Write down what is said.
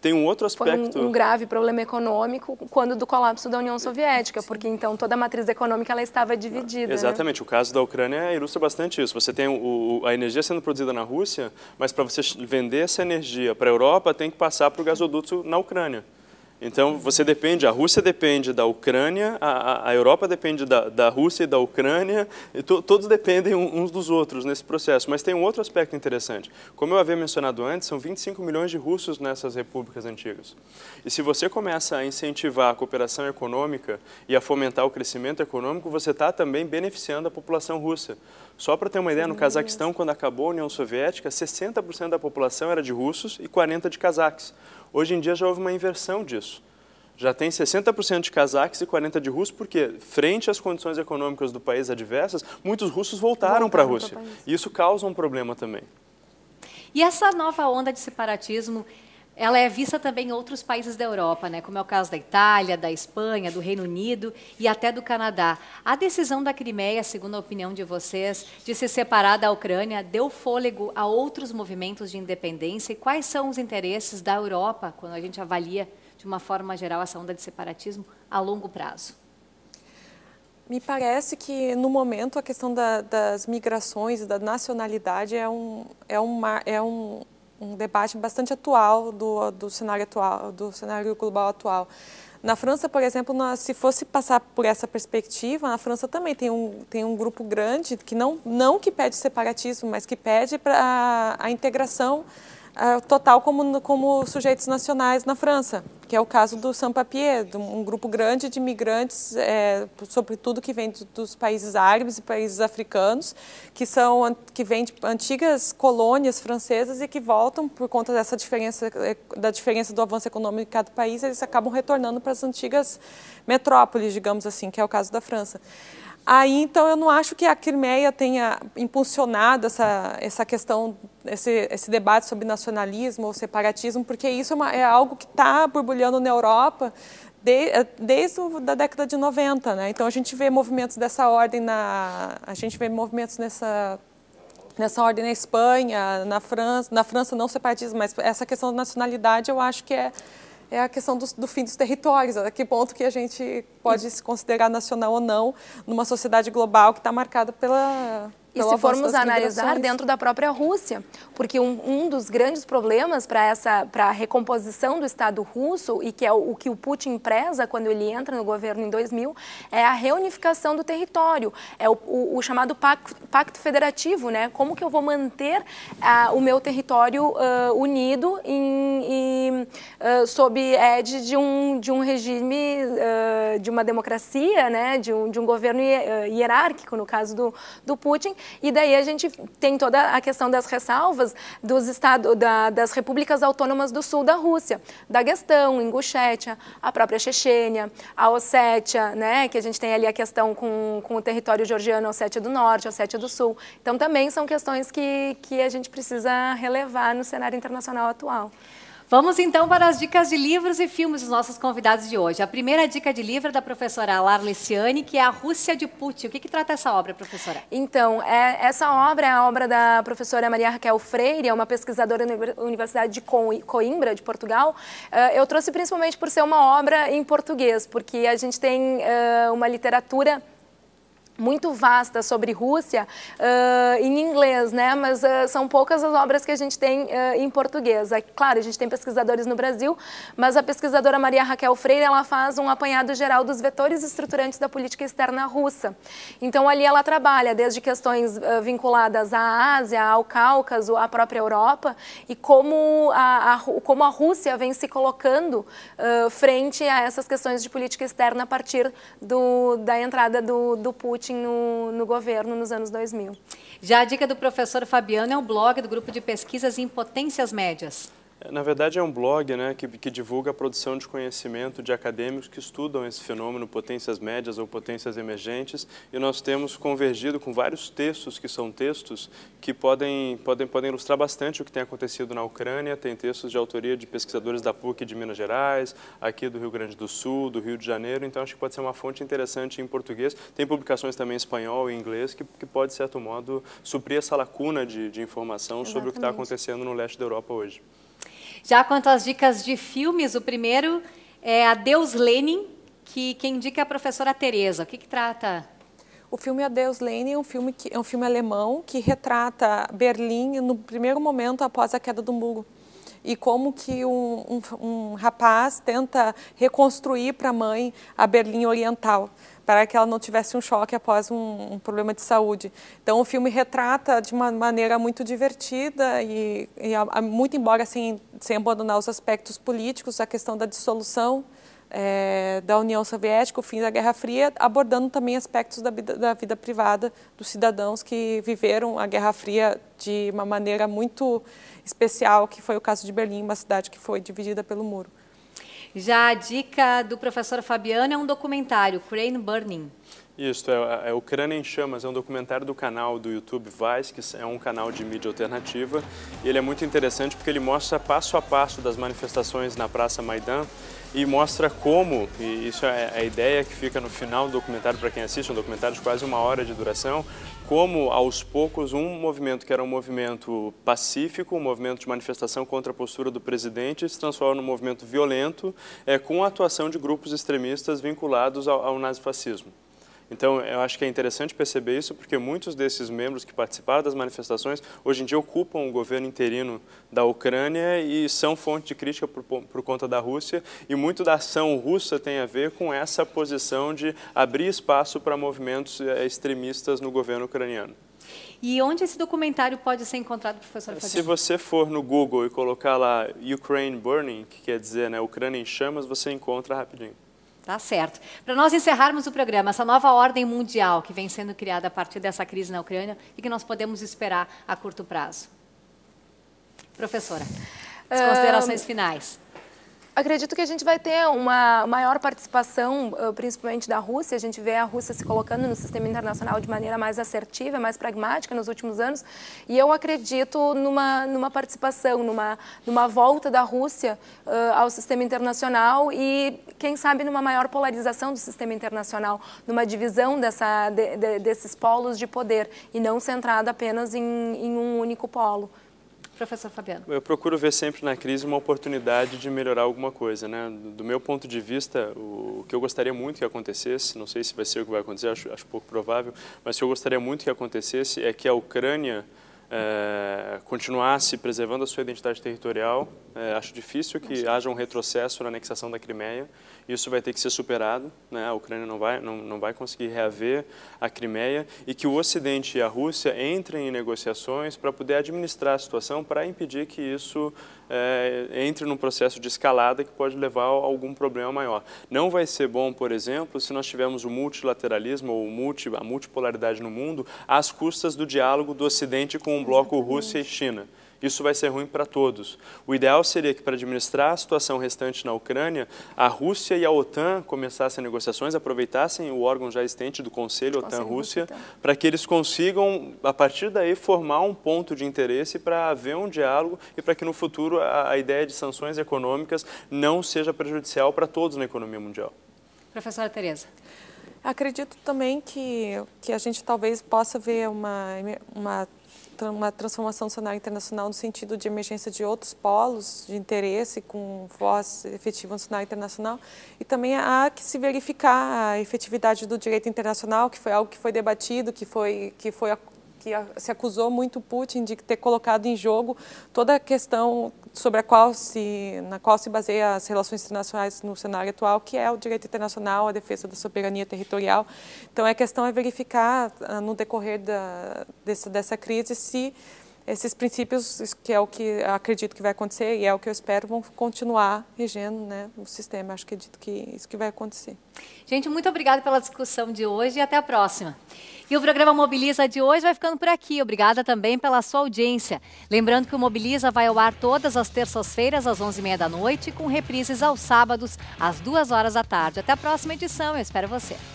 tem um outro aspecto. Foi um, um, grave problema econômico quando do colapso da União Soviética, porque então toda a matriz econômica ela estava dividida. Né? Exatamente. Né? O caso da Ucrânia ilustra bastante isso. Você tem o, a energia sendo produzida na Rússia, mas para você vender essa energia para a Europa tem que passar para o gasoduto na Ucrânia. Então, você depende, a Rússia depende da Ucrânia, a, a Europa depende da, da Rússia e da Ucrânia, e to, todos dependem uns dos outros nesse processo. Mas tem um outro aspecto interessante. Como eu havia mencionado antes, são 25 milhões de russos nessas repúblicas antigas. E se você começa a incentivar a cooperação econômica e a fomentar o crescimento econômico, você está também beneficiando a população russa. Só para ter uma ideia, no Cazaquistão, quando acabou a União Soviética, 60% da população era de russos e 40% de cazaques. Hoje em dia já houve uma inversão disso. Já tem 60% de cazaques e 40% de russos, porque, frente às condições econômicas do país adversas, muitos russos voltaram, voltaram para a Rússia. E isso causa um problema também. E essa nova onda de separatismo ela é vista também em outros países da Europa, né? como é o caso da Itália, da Espanha, do Reino Unido e até do Canadá. A decisão da Crimeia, segundo a opinião de vocês, de se separar da Ucrânia, deu fôlego a outros movimentos de independência? E quais são os interesses da Europa, quando a gente avalia de uma forma geral essa onda de separatismo a longo prazo? Me parece que, no momento, a questão da, das migrações e da nacionalidade é um, é, uma, é um um debate bastante atual do, do cenário atual, do cenário global atual. Na França, por exemplo, se fosse passar por essa perspectiva, na França também tem um, tem um grupo grande que não, não que pede separatismo, mas que pede para a, integração ah, total como, como sujeitos nacionais na França que é o caso do Sampapier, um grupo grande de imigrantes, é, sobretudo que vem dos países árabes e países africanos, que são que vêm de antigas colônias francesas e que voltam por conta dessa diferença é, da diferença do avanço econômico de cada país, eles acabam retornando para as antigas metrópoles, digamos assim, que é o caso da França. Aí, então, eu não acho que a Crimeia tenha impulsionado essa, essa questão, esse, esse debate sobre nacionalismo ou separatismo, porque isso é, uma, é algo que está borbulhando olhando na Europa de, eh, desde a década de 90, né? Então a gente vê movimentos dessa ordem na a gente vê movimentos nessa nessa ordem na Espanha, na França, na França não separatismo, mas essa questão da nacionalidade eu acho que é é a questão do, do, fim dos territórios, a que ponto que a gente pode se considerar nacional ou não numa sociedade global que está marcada pela e se formos analisar dentro da própria Rússia, porque um, um dos grandes problemas para essa para a recomposição do Estado russo e que é o, o, que o Putin preza quando ele entra no governo em 2000 é a reunificação do território, é o, o, o chamado pacto, pacto, federativo, né? Como que eu vou manter uh, o meu território uh, unido em, em sob ed de um, de um regime, uh, de uma democracia, né, de, um, de um governo hierárquico, no caso do, do Putin. E daí a gente tem toda a questão das ressalvas dos estado da, das repúblicas autônomas do sul da Rússia, Daguestão, Ingushetia, a própria Chechênia, a Ossétia, né, que a gente tem ali a questão com, com o território georgiano, Ossétia do Norte, Ossétia do Sul. Então também são questões que, que a gente precisa relevar no cenário internacional atual. Vamos então para as dicas de livros e filmes dos nossos convidados de hoje. A primeira dica de livro é da professora Alar Leciani, que é A Rússia de Putin. O que, que trata essa obra, professora? Então, é, essa obra é a obra da professora Maria Raquel Freire, é uma pesquisadora da Universidade de Coimbra, de Portugal. É, eu trouxe principalmente por ser uma obra em português, porque a gente tem é, uma literatura muito vasta sobre Rússia uh, em inglês, né? Mas uh, são poucas as obras que a gente tem uh, em português. É, claro, a gente tem pesquisadores no Brasil, mas a pesquisadora Maria Raquel Freire ela faz um apanhado geral dos vetores estruturantes da política externa russa. Então ali ela trabalha desde questões vinculadas à Ásia, ao Cáucaso, à própria Europa e como a, a como a Rússia vem se colocando frente a essas questões de política externa a partir do, da entrada do, do Putin marketing no, no governo nos anos 2000. Já a dica do professor Fabiano é o blog do grupo de pesquisas em potências médias. Na verdade, é um blog né, que, que, divulga a produção de conhecimento de acadêmicos que estudam esse fenômeno, potências médias ou potências emergentes, e nós temos convergido com vários textos que são textos que podem, podem, podem ilustrar bastante o que tem acontecido na Ucrânia. Tem textos de autoria de pesquisadores da PUC de Minas Gerais, aqui do Rio Grande do Sul, do Rio de Janeiro, então acho que pode ser uma fonte interessante em português. Tem publicações também em espanhol e inglês que, que pode, de certo modo, suprir essa lacuna de, de informação Exatamente. sobre o que está acontecendo no leste da Europa hoje. Já quanto às dicas de filmes, o primeiro é Adeus Lenin, que quem indica é a professora Tereza. O que, que trata? O filme Adeus Lenin é um filme, que, é um filme alemão que retrata Berlim no primeiro momento após a queda do muro e como que um, um, um rapaz tenta reconstruir para a mãe a Berlim Oriental para que ela não tivesse um choque após um, um, problema de saúde. Então, o filme retrata de uma maneira muito divertida e, e a, a, muito embora sem, sem abandonar os aspectos políticos, a questão da dissolução é, da União Soviética, o fim da Guerra Fria, abordando também aspectos da vida, da vida privada dos cidadãos que viveram a Guerra Fria de uma maneira muito especial, que foi o caso de Berlim, uma cidade que foi dividida pelo muro. Já a dica do professor Fabiano é um documentário, Crane Burning. Isso, é, é Ucrânia é em Chamas, é um documentário do canal do YouTube Vice, que é um canal de mídia alternativa. E ele é muito interessante porque ele mostra passo a passo das manifestações na Praça Maidan e mostra como, e isso é, é a ideia que fica no final do documentário para quem assiste, um documentário de quase uma hora de duração, como aos poucos um movimento que era um movimento pacífico, um movimento de manifestação contra a postura do presidente, se transforma num movimento violento é, com a atuação de grupos extremistas vinculados ao, ao nazifascismo. Então, eu acho que é interessante perceber isso, porque muitos desses membros que participaram das manifestações, hoje em dia ocupam o governo interino da Ucrânia e são fonte de crítica por, por conta da Rússia, e muito da ação russa tem a ver com essa posição de abrir espaço para movimentos eh, extremistas no governo ucraniano. E onde esse documentário pode ser encontrado, professor? Se você for no Google e colocar lá Ukraine Burning, que quer dizer né, Ucrânia em chamas, você encontra rapidinho. Tá certo. Para nós encerrarmos o programa, essa nova ordem mundial que vem sendo criada a partir dessa crise na Ucrânia, e que nós podemos esperar a curto prazo? Professora, as considerações um... finais. Acredito que a gente vai ter uma maior participação, principalmente da Rússia. A gente vê a Rússia se colocando no sistema internacional de maneira mais assertiva, mais pragmática nos últimos anos. E eu acredito numa, numa participação, numa, numa volta da Rússia uh, ao sistema internacional e, quem sabe, numa maior polarização do sistema internacional, numa divisão dessa, de, de, desses polos de poder e não centrada apenas em, em um único polo. Professor Fabiano. Eu procuro ver sempre na crise uma oportunidade de melhorar alguma coisa. Né? Do meu ponto de vista, o que eu gostaria muito que acontecesse, não sei se vai ser o que vai acontecer, acho, acho pouco provável, mas o que eu gostaria muito que acontecesse é que a Ucrânia é, continuasse preservando a sua identidade territorial. É, acho difícil que haja um retrocesso na anexação da Crimeia. Isso vai ter que ser superado. Né? A Ucrânia não vai, não, não vai conseguir reaver a Crimeia e que o Ocidente e a Rússia entrem em negociações para poder administrar a situação, para impedir que isso é, entre num processo de escalada que pode levar a algum problema maior. Não vai ser bom, por exemplo, se nós tivermos o multilateralismo ou multi, a multipolaridade no mundo às custas do diálogo do Ocidente com o bloco Rússia e China. Isso vai ser ruim para todos. O ideal seria que, para administrar a situação restante na Ucrânia, a Rússia e a OTAN começassem negociações, aproveitassem o órgão já existente do Conselho OTAN-Rússia, então. para que eles consigam, a partir daí, formar um ponto de interesse para haver um diálogo e para que no futuro a, a ideia de sanções econômicas não seja prejudicial para todos na economia mundial. Professora Tereza. Acredito também que, que a gente talvez possa ver uma, uma uma transformação do cenário internacional no sentido de emergência de outros polos de interesse com voz efetiva no cenário internacional e também há que se verificar a efetividade do direito internacional, que foi algo que foi debatido, que foi que foi que se acusou muito Putin de ter colocado em jogo toda a questão sobre a qual se, na qual se baseia as relações internacionais no cenário atual, que é o direito internacional, a defesa da soberania territorial. Então, é a questão é verificar ah, no decorrer da, dessa, dessa crise se esses princípios, que é o que acredito que vai acontecer e é o que eu espero, vão continuar regendo né, o sistema. Acho que acredito que isso que vai acontecer. Gente, muito obrigada pela discussão de hoje e até a próxima. E o programa Mobiliza de hoje vai ficando por aqui. Obrigada também pela sua audiência. Lembrando que o Mobiliza vai ao ar todas as terças-feiras, às 11h30 da noite, com reprises aos sábados, às 2 horas da tarde. Até a próxima edição. Eu espero você.